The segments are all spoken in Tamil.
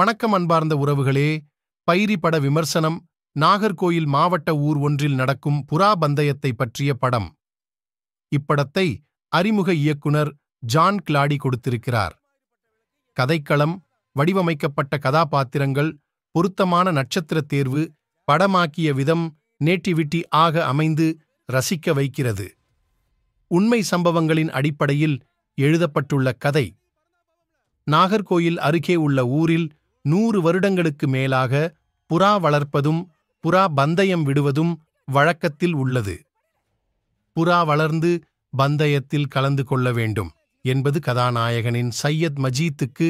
வணக்கம் அன்பார்ந்த உறவுகளே பைரி பட விமர்சனம் நாகர்கோயில் மாவட்ட ஊர் ஒன்றில் நடக்கும் புறா பந்தயத்தை பற்றிய படம் இப்படத்தை அறிமுக இயக்குனர் ஜான் கிளாடி கொடுத்திருக்கிறார் கதைக்களம் வடிவமைக்கப்பட்ட கதாபாத்திரங்கள் பொருத்தமான நட்சத்திர தேர்வு படமாக்கிய விதம் நேட்டிவிட்டி ஆக அமைந்து ரசிக்க வைக்கிறது உண்மை சம்பவங்களின் அடிப்படையில் எழுதப்பட்டுள்ள கதை நாகர்கோயில் அருகே உள்ள ஊரில் நூறு வருடங்களுக்கு மேலாக புறா வளர்ப்பதும் புறா பந்தயம் விடுவதும் வழக்கத்தில் உள்ளது புறா வளர்ந்து பந்தயத்தில் கலந்து கொள்ள வேண்டும் என்பது கதாநாயகனின் சையத் மஜீத்துக்கு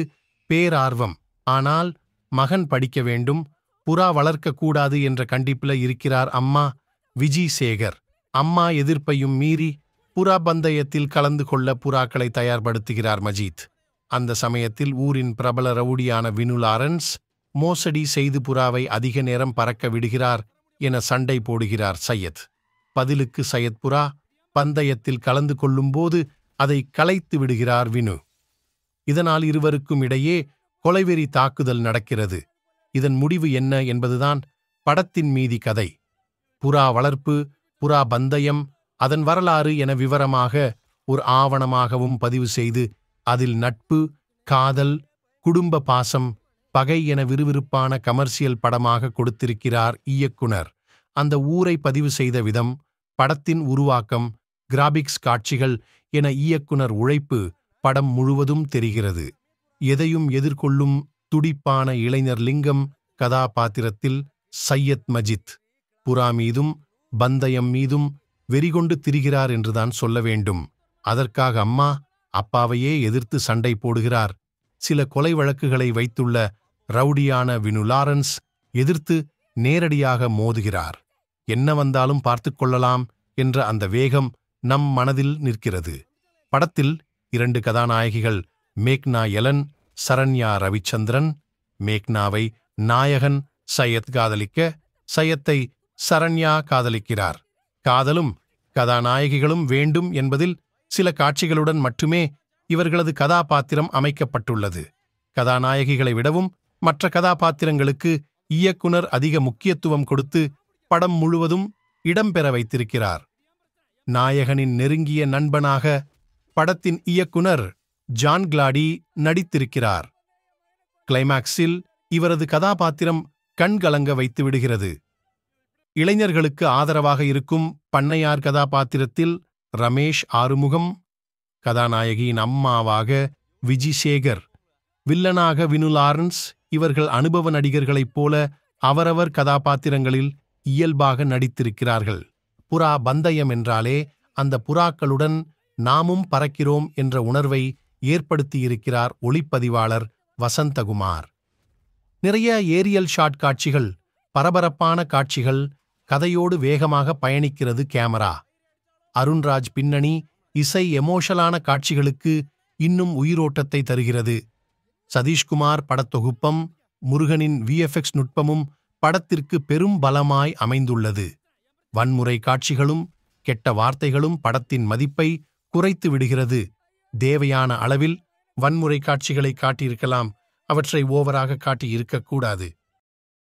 பேரார்வம் ஆனால் மகன் படிக்க வேண்டும் புறா வளர்க்கக்கூடாது என்ற கண்டிப்பில இருக்கிறார் அம்மா விஜி சேகர் அம்மா எதிர்ப்பையும் மீறி புறா பந்தயத்தில் கலந்து கொள்ள புறாக்களை தயார்படுத்துகிறார் மஜீத் அந்த சமயத்தில் ஊரின் பிரபல ரவுடியான வினு லாரன்ஸ் மோசடி செய்து புறாவை அதிக நேரம் பறக்க விடுகிறார் என சண்டை போடுகிறார் சையத் பதிலுக்கு சையத் புறா பந்தயத்தில் கலந்து கொள்ளும்போது அதை கலைத்து விடுகிறார் வினு இதனால் இருவருக்கும் இடையே கொலைவெறி தாக்குதல் நடக்கிறது இதன் முடிவு என்ன என்பதுதான் படத்தின் மீதி கதை புறா வளர்ப்பு புறா பந்தயம் அதன் வரலாறு என விவரமாக ஒரு ஆவணமாகவும் பதிவு செய்து அதில் நட்பு காதல் குடும்ப பாசம் பகை என விறுவிறுப்பான கமர்சியல் படமாக கொடுத்திருக்கிறார் இயக்குனர் அந்த ஊரை பதிவு செய்த விதம் படத்தின் உருவாக்கம் கிராபிக்ஸ் காட்சிகள் என இயக்குனர் உழைப்பு படம் முழுவதும் தெரிகிறது எதையும் எதிர்கொள்ளும் துடிப்பான இளைஞர் லிங்கம் கதாபாத்திரத்தில் சையத் மஜித் புறா மீதும் பந்தயம் மீதும் வெறிகொண்டு திரிகிறார் என்றுதான் சொல்ல வேண்டும் அதற்காக அம்மா அப்பாவையே எதிர்த்து சண்டை போடுகிறார் சில கொலை வழக்குகளை வைத்துள்ள ரவுடியான வினு லாரன்ஸ் எதிர்த்து நேரடியாக மோதுகிறார் என்ன வந்தாலும் கொள்ளலாம் என்ற அந்த வேகம் நம் மனதில் நிற்கிறது படத்தில் இரண்டு கதாநாயகிகள் மேக்னா எலன் சரண்யா ரவிச்சந்திரன் மேக்னாவை நாயகன் சையத் காதலிக்க சையத்தை சரண்யா காதலிக்கிறார் காதலும் கதாநாயகிகளும் வேண்டும் என்பதில் சில காட்சிகளுடன் மட்டுமே இவர்களது கதாபாத்திரம் அமைக்கப்பட்டுள்ளது கதாநாயகிகளை விடவும் மற்ற கதாபாத்திரங்களுக்கு இயக்குனர் அதிக முக்கியத்துவம் கொடுத்து படம் முழுவதும் இடம்பெற வைத்திருக்கிறார் நாயகனின் நெருங்கிய நண்பனாக படத்தின் இயக்குனர் ஜான் கிளாடி நடித்திருக்கிறார் கிளைமாக்ஸில் இவரது கதாபாத்திரம் கண்கலங்க வைத்து விடுகிறது இளைஞர்களுக்கு ஆதரவாக இருக்கும் பண்ணையார் கதாபாத்திரத்தில் ரமேஷ் ஆறுமுகம் கதாநாயகியின் அம்மாவாக விஜி சேகர் வில்லனாக வினு லாரன்ஸ் இவர்கள் அனுபவ நடிகர்களைப் போல அவரவர் கதாபாத்திரங்களில் இயல்பாக நடித்திருக்கிறார்கள் புறா பந்தயம் என்றாலே அந்த புறாக்களுடன் நாமும் பறக்கிறோம் என்ற உணர்வை ஏற்படுத்தியிருக்கிறார் ஒளிப்பதிவாளர் வசந்தகுமார் நிறைய ஏரியல் ஷாட் காட்சிகள் பரபரப்பான காட்சிகள் கதையோடு வேகமாக பயணிக்கிறது கேமரா அருண்ராஜ் பின்னணி இசை எமோஷலான காட்சிகளுக்கு இன்னும் உயிரோட்டத்தை தருகிறது சதீஷ்குமார் படத்தொகுப்பம் முருகனின் விஎஃப்எக்ஸ் நுட்பமும் படத்திற்கு பெரும் பலமாய் அமைந்துள்ளது வன்முறை காட்சிகளும் கெட்ட வார்த்தைகளும் படத்தின் மதிப்பை குறைத்து விடுகிறது தேவையான அளவில் வன்முறை காட்சிகளை காட்டியிருக்கலாம் அவற்றை ஓவராக காட்டியிருக்கக்கூடாது